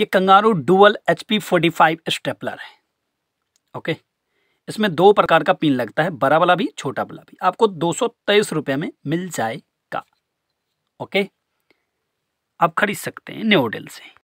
ये Kangaro dual H P forty five stapler है okay इसमें दो प्रकार का पिन लगता है बड़ा वाला भी छोटा वाला भी आपको दो सौ तेईस रुपये में मिल जाएगा ओके आप खरीद सकते हैं न्योडल से